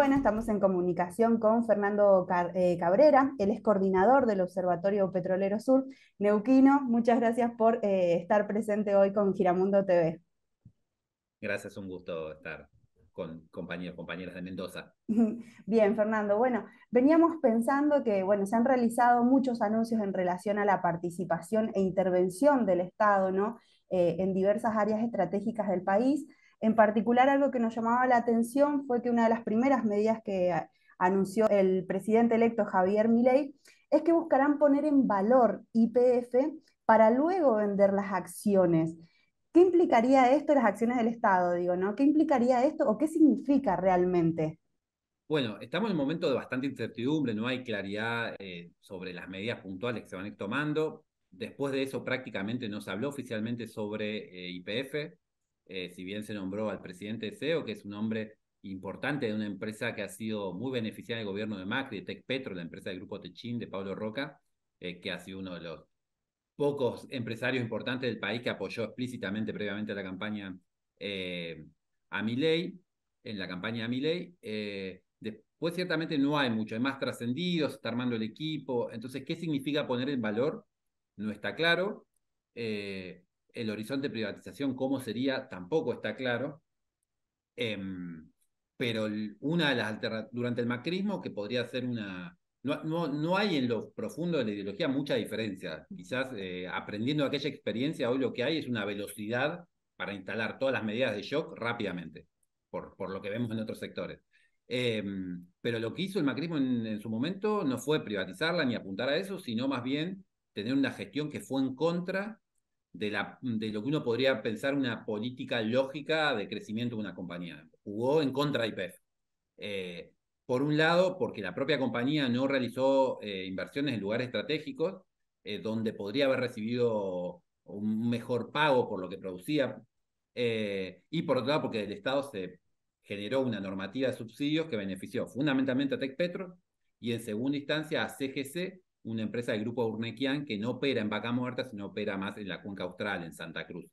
Bueno, estamos en comunicación con Fernando eh, Cabrera, él es coordinador del Observatorio Petrolero Sur. Neuquino, muchas gracias por eh, estar presente hoy con Giramundo TV. Gracias, un gusto estar con compañeros, compañeras de Mendoza. Bien, Fernando. Bueno, veníamos pensando que se han realizado muchos anuncios en relación a la participación e intervención del Estado eh, en diversas áreas estratégicas del país en particular, algo que nos llamaba la atención fue que una de las primeras medidas que anunció el presidente electo Javier Milei es que buscarán poner en valor IPF para luego vender las acciones. ¿Qué implicaría esto, las acciones del Estado, digo, ¿no? ¿Qué implicaría esto o qué significa realmente? Bueno, estamos en un momento de bastante incertidumbre, no hay claridad eh, sobre las medidas puntuales que se van a ir tomando. Después de eso prácticamente no se habló oficialmente sobre eh, IPF. Eh, si bien se nombró al presidente de CEO, que es un hombre importante de una empresa que ha sido muy beneficiada del gobierno de Macri, de Petro, la empresa del grupo Techín de Pablo Roca, eh, que ha sido uno de los pocos empresarios importantes del país que apoyó explícitamente previamente la campaña eh, a Milei, en la campaña a Milei. Eh, después ciertamente no hay mucho, hay más trascendidos, está armando el equipo. Entonces, ¿qué significa poner en valor? No está claro. Eh, el horizonte de privatización, cómo sería, tampoco está claro. Em, pero una de las alternativas durante el macrismo, que podría ser una... No, no, hay en lo profundo de la ideología mucha diferencia. Quizás eh, aprendiendo aquella experiencia, hoy lo que hay es una velocidad para instalar todas las medidas de shock rápidamente, por, por lo que vemos en otros sectores. Em, pero lo que hizo el macrismo en su momento no fue privatizarla ni apuntar a eso, sino más bien tener una gestión que fue en contra de, la, de lo que uno podría pensar una política lógica de crecimiento de una compañía. Jugó en contra de IPEF. Eh, por un lado, porque la propia compañía no realizó eh, inversiones en lugares estratégicos eh, donde podría haber recibido un mejor pago por lo que producía. y por otro lado, porque el Estado se generó una normativa de subsidios que benefició fundamentalmente a Tech y en segunda instancia a CGC, una empresa del grupo Urnequian que no opera en Vaca Muerta, sino opera más en la cuenca austral, en Santa Cruz.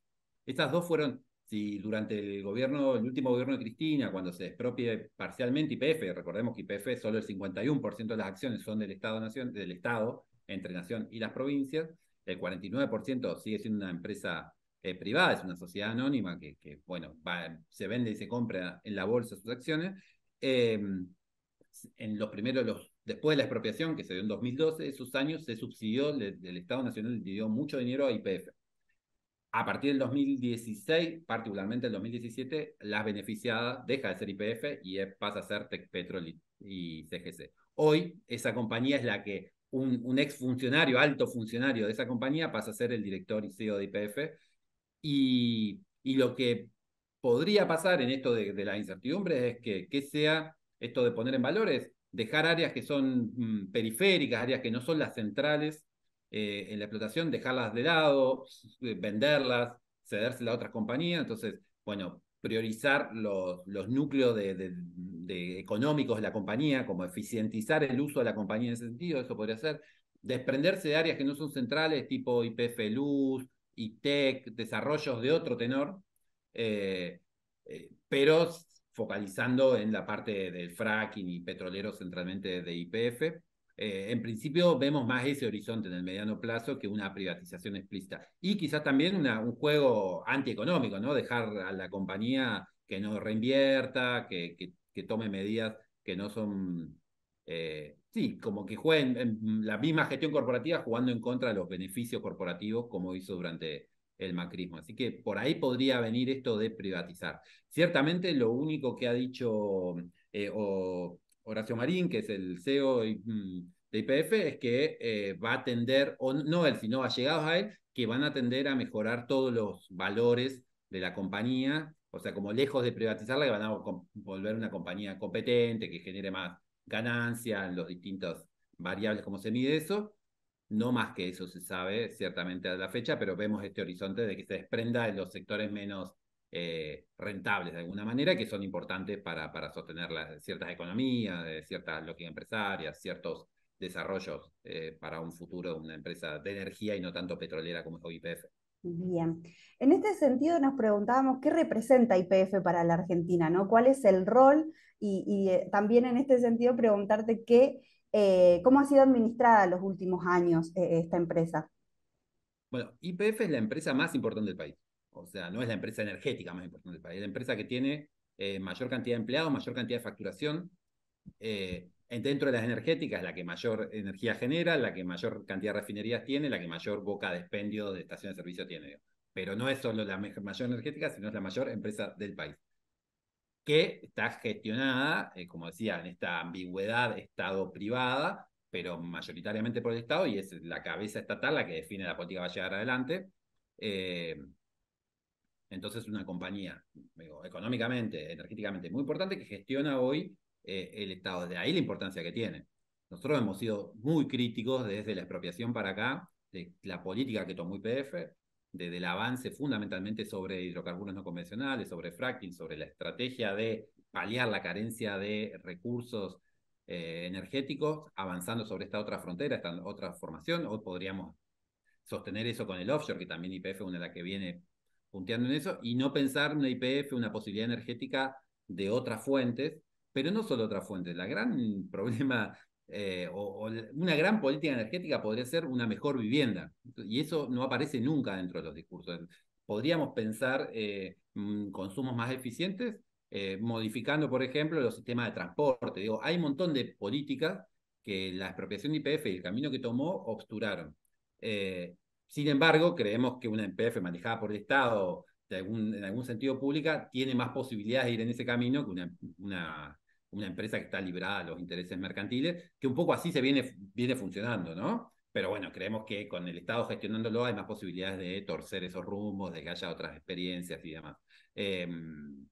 Estas dos fueron, si durante el gobierno, el último gobierno de Cristina, cuando se despropie parcialmente IPF, recordemos que IPF solo el 51% de las acciones son del Estado, nación, del Estado, entre Nación y las provincias, el 49% sigue siendo una empresa eh, privada, es una sociedad anónima que, bueno, se vende y se compra en la bolsa sus acciones. Em, en los primeros, los Después de la expropiación, que se dio en 2012, esos años se subsidió, el Estado Nacional le dio mucho dinero a IPF. A partir del 2016, particularmente el 2017, las beneficiadas deja de ser IPF y pasa a ser Tech Petrol y, CGC. Hoy, esa compañía es la que un, ex funcionario, alto funcionario de esa compañía, pasa a ser el director y CEO de IPF. Y, lo que podría pasar en esto de, de la incertidumbre es que, que sea esto de poner en valores dejar áreas que son mm, periféricas, áreas que no son las centrales eh, en la explotación, dejarlas de lado, eh, venderlas, cedérselas a otras compañías. Entonces, bueno, priorizar los, los núcleos económicos de la compañía, como eficientizar el uso de la compañía en ese sentido, eso podría ser. Desprenderse de áreas que no son centrales, tipo IPF Luz, ITEC, desarrollos de otro tenor, eh, pero focalizando en la parte del fracking y petrolero centralmente de IPF. Eh, en principio vemos más ese horizonte en el mediano plazo que una privatización explícita. Y quizás también un juego antieconómico, ¿no? Dejar a la compañía que no reinvierta, que, tome medidas que no son eh, sí, como que jueguen en la misma gestión corporativa jugando en contra de los beneficios corporativos como hizo durante el macrismo. Así que por ahí podría venir esto de privatizar. Ciertamente lo único que ha dicho eh, Horacio Marín, que es el CEO mm, de IPF, es que eh, va a atender, o no él, sino llegado a él, que van a atender a mejorar todos los valores de la compañía, o sea, como lejos de privatizarla, que van a volver una compañía competente, que genere más ganancia en los distintos variables, como se mide eso, no más que eso se sabe ciertamente a la fecha, pero vemos este horizonte de que se desprenda de los sectores menos eh, rentables de alguna manera, que son importantes para, para sostener las, ciertas economías, de eh, ciertas lógicas empresarias, ciertos desarrollos eh, para un futuro de una empresa de energía y no tanto petrolera como es IPF. Bien, en este sentido nos preguntábamos qué representa IPF para la Argentina, ¿no? ¿Cuál es el rol? Y, también en este sentido preguntarte qué eh, ¿Cómo ha sido administrada los últimos años eh, esta empresa? Bueno, IPF es la empresa más importante del país. O sea, no es la empresa energética más importante del país, es la empresa que tiene eh, mayor cantidad de empleados, mayor cantidad de facturación. dentro de las energéticas, la que mayor energía genera, la que mayor cantidad de refinerías tiene, la que mayor boca de expendio de estaciones de servicio tiene. Pero no es solo la mayor energética, sino es la mayor empresa del país que está gestionada, eh, como decía, en esta ambigüedad Estado-privada, pero mayoritariamente por el Estado, y es la cabeza estatal la que define la política va a adelante. Eh, entonces, una compañía económicamente, energéticamente muy importante que gestiona hoy eh, el Estado. De ahí la importancia que tiene. Nosotros hemos sido muy críticos desde la expropiación para acá de la política que tomó IPF, del avance fundamentalmente sobre hidrocarburos no convencionales, sobre fracking, sobre la estrategia de paliar la carencia de recursos eh, energéticos, avanzando sobre esta otra frontera, esta otra formación, o podríamos sostener eso con el offshore, que también IPF es una de las que viene punteando en eso, y no pensar una IPF, una posibilidad energética de otras fuentes, pero no solo otras fuentes. La gran problema eh, o, una gran política energética podría ser una mejor vivienda. Y eso no aparece nunca dentro de los discursos. Podríamos pensar eh, mm, consumos más eficientes, eh, modificando, por ejemplo, los sistemas de transporte. Digo, hay un montón de políticas que la expropiación de IPF y el camino que tomó obsturaron. sin embargo, creemos que una IPF manejada por el Estado, en algún sentido pública, tiene más posibilidades de ir en ese camino que una, una una empresa que está librada a los intereses mercantiles, que un poco así se viene, viene funcionando, ¿no? Pero bueno, creemos que con el Estado gestionándolo hay más posibilidades de torcer esos rumbos, de que haya otras experiencias y demás. Em,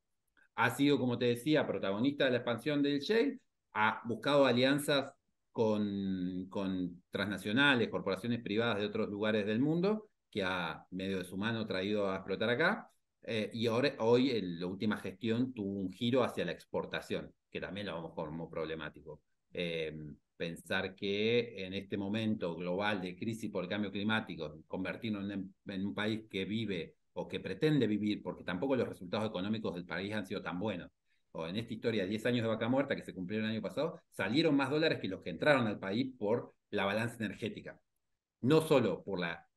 ha sido, como te decía, protagonista de la expansión del Shell, ha buscado alianzas con, con transnacionales, corporaciones privadas de otros lugares del mundo, que ha, medio de su mano traído a explotar acá. Eh, y ahora, hoy en eh, la última gestión tuvo un giro hacia la exportación, que también lo vamos como problemático. Eh, pensar que en este momento global de crisis por el cambio climático, convertirnos en, un país que vive o que pretende vivir, porque tampoco los resultados económicos del país han sido tan buenos. O en esta historia, de 10 años de vaca muerta que se cumplieron el año pasado, salieron más dólares que los que entraron al país por la balanza energética. No solo por la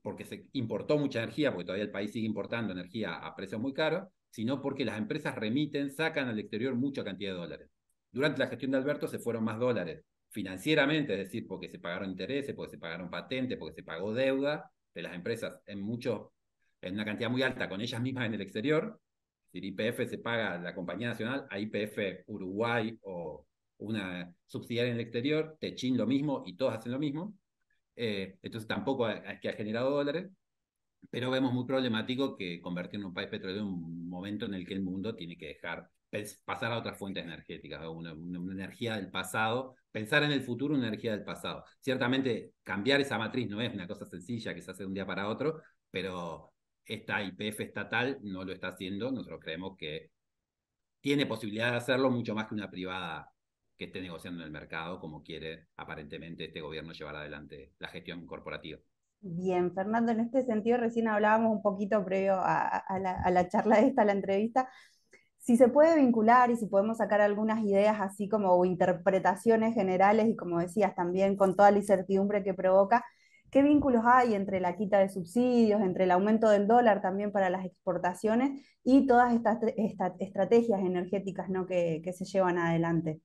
porque se importó mucha energía, porque todavía el país sigue importando energía a precios muy caros, sino porque las empresas remiten, sacan al exterior mucha cantidad de dólares. Durante la gestión de Alberto se fueron más dólares financieramente, es decir, porque se pagaron intereses, porque se pagaron patentes, porque se pagó deuda de las empresas en en una cantidad muy alta con ellas mismas en el exterior. Es decir, IPF se paga a la compañía nacional, a IPF Uruguay o una subsidiaria en el exterior, Techin lo mismo y todos hacen lo mismo. Eh, entonces tampoco es que ha generado dólares, pero vemos muy problemático que convertir en un país petrolero en un momento en el que el mundo tiene que dejar pasar a otras fuentes energéticas, una, una, energía del pasado, pensar en el futuro una energía del pasado. Ciertamente cambiar esa matriz no es una cosa sencilla que se hace de un día para otro, pero esta IPF estatal no lo está haciendo, nosotros creemos que tiene posibilidad de hacerlo mucho más que una privada que esté negociando en el mercado como quiere aparentemente este gobierno llevar adelante la gestión corporativa. Bien, Fernando, en este sentido recién hablábamos un poquito previo a, la, a la charla esta, a la entrevista, si se puede vincular y si podemos sacar algunas ideas así como interpretaciones generales y como decías también con toda la incertidumbre que provoca, ¿qué vínculos hay entre la quita de subsidios, entre el aumento del dólar también para las exportaciones y todas estas, estas estrategias energéticas ¿no? que, que se llevan adelante?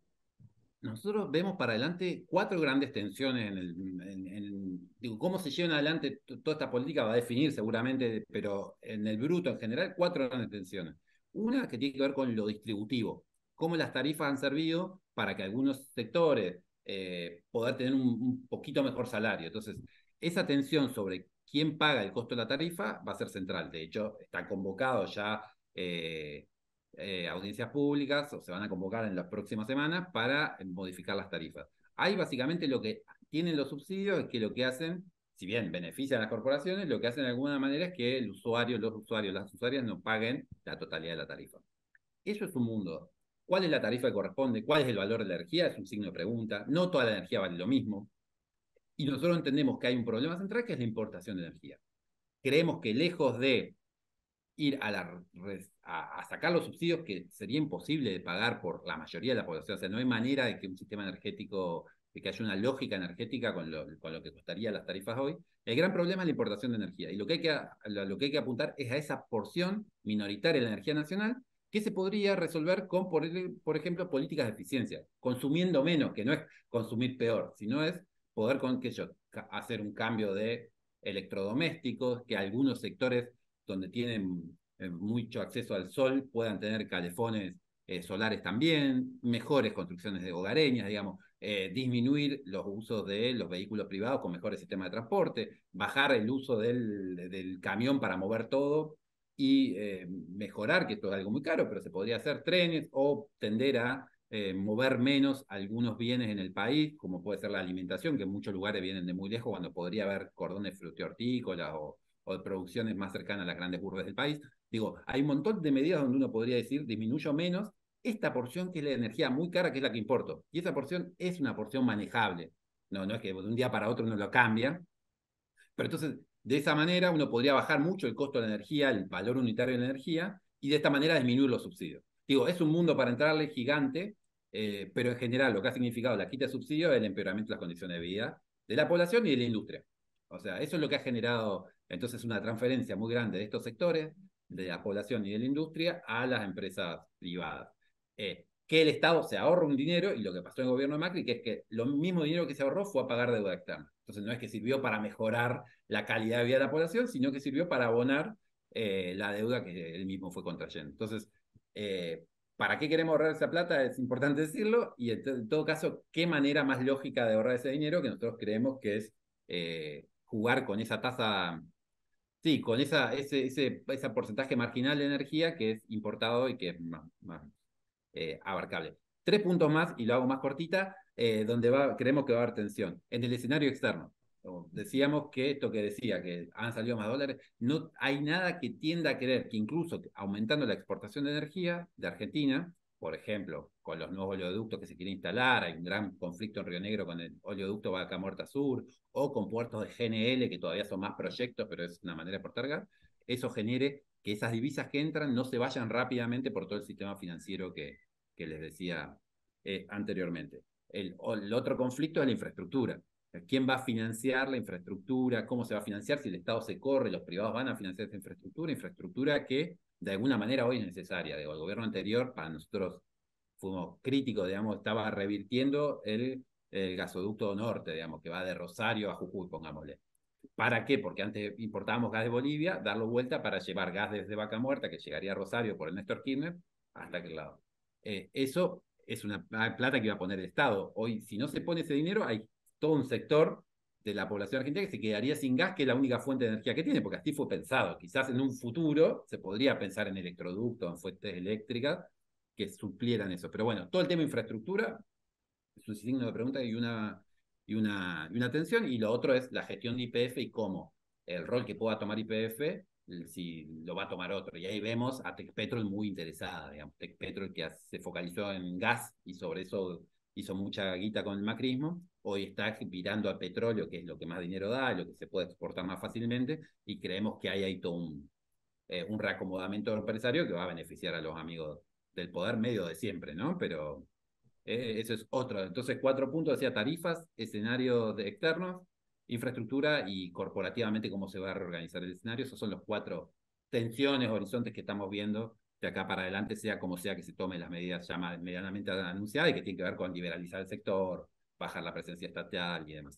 nosotros vemos para adelante cuatro grandes tensiones en el... digo, cómo se llevan adelante toda esta política va a definir seguramente, pero en el bruto en general, cuatro grandes tensiones. Una que tiene que ver con lo distributivo, cómo las tarifas han servido para que algunos sectores eh, puedan tener un, poquito mejor salario. Entonces, esa tensión sobre quién paga el costo de la tarifa va a ser central. De hecho, está convocado ya eh, eh, audiencias públicas o se van a convocar en las próximas semanas para eh, modificar las tarifas. Ahí básicamente lo que tienen los subsidios es que lo que hacen, si bien benefician a las corporaciones, lo que hacen de alguna manera es que el usuario, los usuarios, las usuarias no paguen la totalidad de la tarifa. Eso es un mundo. ¿Cuál es la tarifa que corresponde? ¿Cuál es el valor de la energía? Es un signo de pregunta. No toda la energía vale lo mismo. Y nosotros entendemos que hay un problema central que es la importación de energía. Creemos que lejos de ir a, a, sacar los subsidios que sería imposible de pagar por la mayoría de la población. O sea, no hay manera de que un sistema energético, de que haya una lógica energética con lo, que costarían las tarifas hoy. El gran problema es la importación de energía. Y lo que, hay que, apuntar es a esa porción minoritaria de la energía nacional que se podría resolver con, por, ejemplo, políticas de eficiencia, consumiendo menos, que no es consumir peor, sino es poder con que hacer un cambio de electrodomésticos, que algunos sectores donde tienen eh, mucho acceso al sol puedan tener calefones eh, solares también, mejores construcciones de hogareñas, digamos, eh, disminuir los usos de los vehículos privados con mejores sistemas de transporte, bajar el uso del, camión para mover todo y mejorar, que esto es algo muy caro, pero se podría hacer trenes o tender a mover menos algunos bienes en el país, como puede ser la alimentación, que en muchos lugares vienen de muy lejos, cuando podría haber cordones frutihortícolas o, o de producciones más cercanas a las grandes urbes del país. Digo, hay un montón de medidas donde uno podría decir, disminuyo menos esta porción que es la energía muy cara, que es la que importo. Y esa porción es una porción manejable. No, no es que de un día para otro uno lo cambia. Pero entonces, de esa manera uno podría bajar mucho el costo de la energía, el valor unitario de la energía, y de esta manera disminuir los subsidios. Digo, es un mundo para entrarle gigante, eh, pero en general lo que ha significado la quita de subsidios es el empeoramiento de las condiciones de vida de la población y de la industria. O sea, eso es lo que ha generado entonces una transferencia muy grande de estos sectores, de la población y de la industria, a las empresas privadas. Eh, que el Estado se ahorra un dinero, y lo que pasó en el gobierno de Macri, que es que lo mismo dinero que se ahorró fue a pagar deuda externa. Entonces no es que sirvió para mejorar la calidad de vida de la población, sino que sirvió para abonar eh, la deuda que él mismo fue contrayendo. Entonces, eh, ¿para qué queremos ahorrar esa plata? Es importante decirlo, y en, todo caso, ¿qué manera más lógica de ahorrar ese dinero que nosotros creemos que es jugar con esa tasa, sí, con esa, ese, ese, ese, porcentaje marginal de energía que es importado y que es más, eh, abarcable. Tres puntos más, y lo hago más cortita, eh, donde va, creemos que va a haber tensión. En el escenario externo, decíamos que esto que decía, que han salido más dólares, no hay nada que tienda a creer que incluso aumentando la exportación de energía de Argentina, por ejemplo, con los nuevos oleoductos que se quieren instalar, hay un gran conflicto en Río Negro con el oleoducto Vaca Muerta Sur, o con puertos de GNL, que todavía son más proyectos, pero es una manera de portergar, eso genere que esas divisas que entran no se vayan rápidamente por todo el sistema financiero que, que les decía eh, anteriormente. El, otro conflicto es la infraestructura. ¿Quién va a financiar la infraestructura? ¿Cómo se va a financiar? Si el Estado se corre, los privados van a financiar esa infraestructura, infraestructura que de alguna manera hoy es necesaria. el gobierno anterior, para nosotros fuimos críticos, digamos, estaba revirtiendo el el gasoducto norte, digamos, que va de Rosario a Jujuy, pongámosle. ¿Para qué? Porque antes importábamos gas de Bolivia, darlo vuelta para llevar gas desde Vaca Muerta, que llegaría a Rosario por el Néstor Kirchner, hasta aquel lado. Eh, eso es una plata que iba a poner el Estado. Hoy, si no se pone ese dinero, hay todo un sector de la población argentina que se quedaría sin gas, que es la única fuente de energía que tiene, porque así fue pensado. Quizás en un futuro se podría pensar en electroductos, en fuentes eléctricas que suplieran eso. Pero bueno, todo el tema de infraestructura es un signo de pregunta y una, y una, y una atención Y lo otro es la gestión de IPF y cómo el rol que pueda tomar IPF si lo va a tomar otro. Y ahí vemos a Tecpetrol muy interesada, digamos, Petrol que se focalizó en gas y sobre eso hizo mucha guita con el macrismo, hoy está virando a petróleo, que es lo que más dinero da, lo que se puede exportar más fácilmente, y creemos que hay ahí todo eh, un, reacomodamiento empresario que va a beneficiar a los amigos del poder medio de siempre, ¿no? Pero eh, eso es otro. Entonces, cuatro puntos decía tarifas, escenario de externos, infraestructura y corporativamente cómo se va a reorganizar el escenario. Esos son los cuatro tensiones, horizontes que estamos viendo de acá para adelante, sea como sea que se tomen las medidas ya medianamente anunciadas y que tienen que ver con liberalizar el sector, bajar la presencia estatal y demás.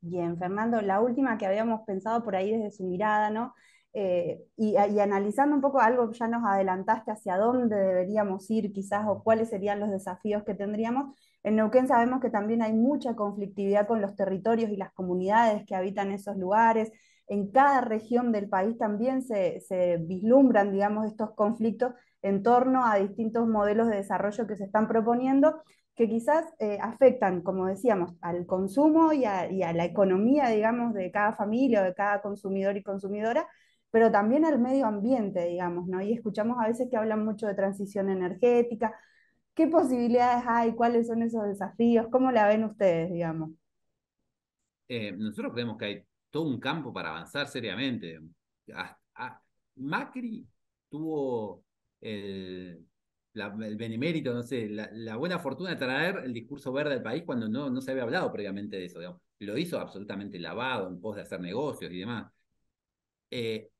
Bien, Fernando, la última que habíamos pensado por ahí desde su mirada, ¿no? Eh, y, analizando un poco algo, ya nos adelantaste hacia dónde deberíamos ir quizás o cuáles serían los desafíos que tendríamos. En Neuquén sabemos que también hay mucha conflictividad con los territorios y las comunidades que habitan esos lugares. En cada región del país también se, vislumbran, digamos, estos conflictos en torno a distintos modelos de desarrollo que se están proponiendo, que quizás eh, afectan, como decíamos, al consumo y a, y a la economía, digamos, de cada familia o de cada consumidor y consumidora, pero también al medio ambiente, digamos, ¿no? Y escuchamos a veces que hablan mucho de transición energética. ¿Qué posibilidades hay? ¿Cuáles son esos desafíos? ¿Cómo la ven ustedes, digamos? Eh, nosotros creemos que hay todo un campo para avanzar seriamente. Macri tuvo el, benemérito, no sé, la, buena fortuna de traer el discurso verde al país cuando no, no se había hablado previamente de eso. Lo hizo absolutamente lavado en pos de hacer negocios y demás. Eh,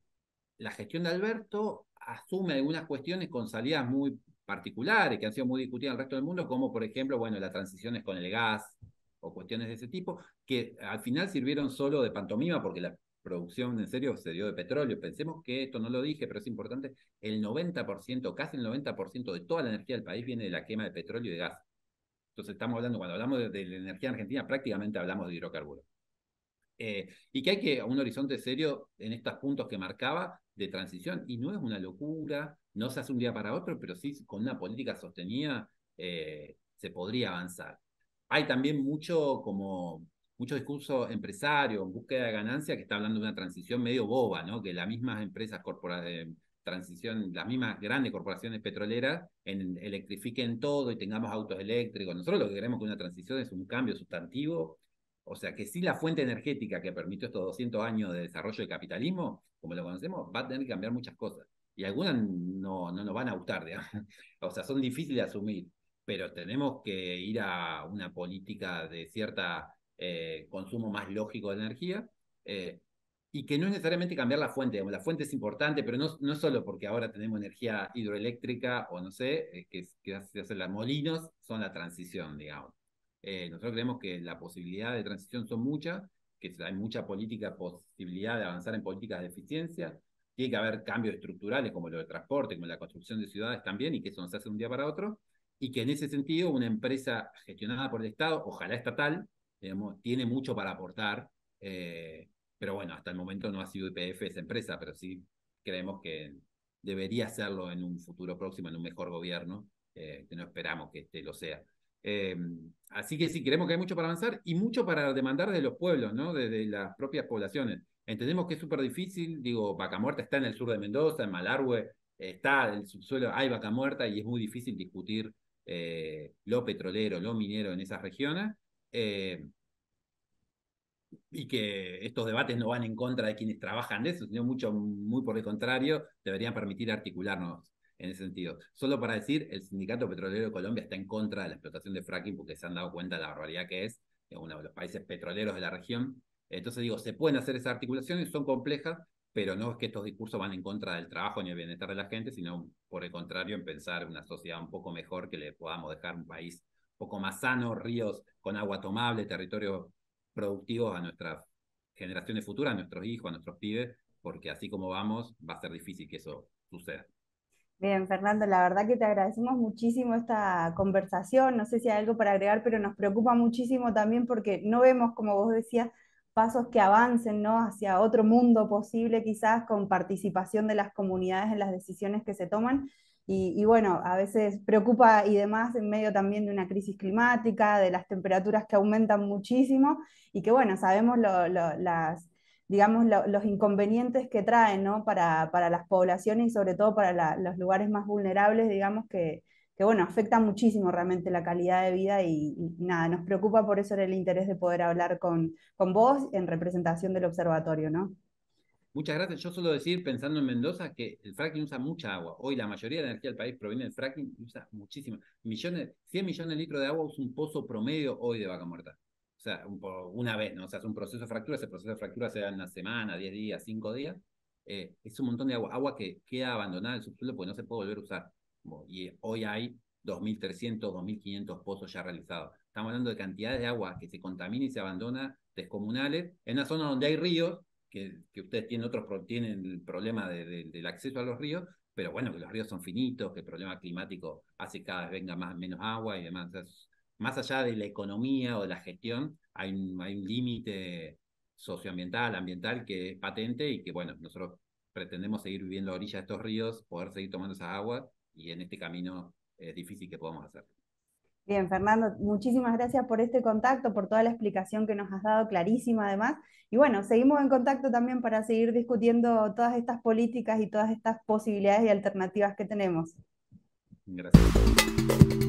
la gestión de Alberto asume algunas cuestiones con salidas muy particulares que han sido muy discutidas en el resto del mundo, como por ejemplo, bueno, las transiciones con el gas o cuestiones de ese tipo, que al final sirvieron solo de pantomima porque la producción en serio se dio de petróleo. Pensemos que esto no lo dije, pero es importante, el 90%, casi el 90% de toda la energía del país viene de la quema de petróleo y de gas. Entonces estamos hablando, cuando hablamos de, la energía argentina, prácticamente hablamos de hidrocarburos. Eh, y que hay que un horizonte serio en estos puntos que marcaba de transición, y no es una locura, no se hace un día para otro, pero sí con una política sostenida eh, se podría avanzar. Hay también mucho como discurso empresario en búsqueda de ganancia que está hablando de una transición medio boba, Que las mismas empresas eh, transición, las mismas grandes corporaciones petroleras electrifiquen todo y tengamos autos eléctricos. Nosotros lo que queremos con una transición es un cambio sustantivo o sea que si la fuente energética que permitió estos 200 años de desarrollo del capitalismo, como lo conocemos, va a tener que cambiar muchas cosas. Y algunas no, no nos van a gustar, digamos. O sea, son difíciles de asumir, pero tenemos que ir a una política de cierto eh, consumo más lógico de energía. Eh, y que no es necesariamente cambiar la fuente, la fuente es importante, pero no, no solo porque ahora tenemos energía hidroeléctrica o no sé, eh, que, que se hacen las molinos, son la transición, digamos. Eh, nosotros creemos que las posibilidades de transición son muchas, que hay mucha política, posibilidad de avanzar en políticas de eficiencia, tiene que haber cambios estructurales como lo del transporte, como la construcción de ciudades también, y que eso no se hace de un día para otro, y que en ese sentido una empresa gestionada por el Estado, ojalá estatal, tiene mucho para aportar, eh, pero bueno, hasta el momento no ha sido IPF esa empresa, pero sí creemos que debería hacerlo en un futuro próximo, en un mejor gobierno, eh, que no esperamos que este lo sea. Eh, así que sí, creemos que hay mucho para avanzar y mucho para demandar de los pueblos, ¿no? Desde las propias poblaciones. Entendemos que es súper difícil, digo, vaca muerta está en el sur de Mendoza, en Malargüe, está en el subsuelo, hay vaca muerta y es muy difícil discutir eh, lo petrolero, lo minero en esas regiones. Eh, y que estos debates no van en contra de quienes trabajan de eso, sino mucho, muy por el contrario, deberían permitir articularnos en ese sentido. Solo para decir, el Sindicato Petrolero de Colombia está en contra de la explotación de fracking porque se han dado cuenta de la barbaridad que es, es uno de los países petroleros de la región. Entonces digo, se pueden hacer esas articulaciones, son complejas, pero no es que estos discursos van en contra del trabajo ni el bienestar de la gente, sino por el contrario, en pensar en una sociedad un poco mejor, que le podamos dejar un país un poco más sano, ríos con agua tomable, territorios productivos a nuestras generaciones futuras, a nuestros hijos, a nuestros pibes, porque así como vamos, va a ser difícil que eso suceda. Bien, Fernando, la verdad que te agradecemos muchísimo esta conversación. No sé si hay algo para agregar, pero nos preocupa muchísimo también porque no vemos, como vos decías, pasos que avancen ¿no? hacia otro mundo posible, quizás con participación de las comunidades en las decisiones que se toman. Y, bueno, a veces preocupa y demás en medio también de una crisis climática, de las temperaturas que aumentan muchísimo y que bueno, sabemos las digamos, los inconvenientes que traen para, las poblaciones y sobre todo para los lugares más vulnerables, digamos, que, que, bueno, afecta muchísimo realmente la calidad de vida y, nada, nos preocupa por eso el interés de poder hablar con, vos en representación del observatorio, ¿no? Muchas gracias. Yo suelo decir, pensando en Mendoza, que el fracking usa mucha agua. Hoy la mayoría de la energía del país proviene del fracking y usa muchísimo. Millones, 100 millones de litros de agua usa un pozo promedio hoy de vaca muerta o sea, una vez, ¿no? O sea, es un proceso de fractura, ese proceso de fractura se da en una semana, 10 días, 5 días, eh, es un montón de agua, agua que queda abandonada en el subsuelo porque no se puede volver a usar. Y hoy hay 2.300, 2.500 pozos ya realizados. Estamos hablando de cantidades de agua que se contamina y se abandona descomunales en una zona donde hay ríos, que, que ustedes tienen otros tienen el problema del acceso a los ríos, pero bueno, que los ríos son finitos, que el problema climático hace que cada vez venga más, menos agua y demás más allá de la economía o de la gestión, hay un, límite socioambiental, ambiental que es patente y que, bueno, nosotros pretendemos seguir viviendo a orilla de estos ríos, poder seguir tomando esa agua, y en este camino es difícil que podamos hacer. Bien, Fernando, muchísimas gracias por este contacto, por toda la explicación que nos has dado, clarísima además. Y bueno, seguimos en contacto también para seguir discutiendo todas estas políticas y todas estas posibilidades y alternativas que tenemos. Gracias.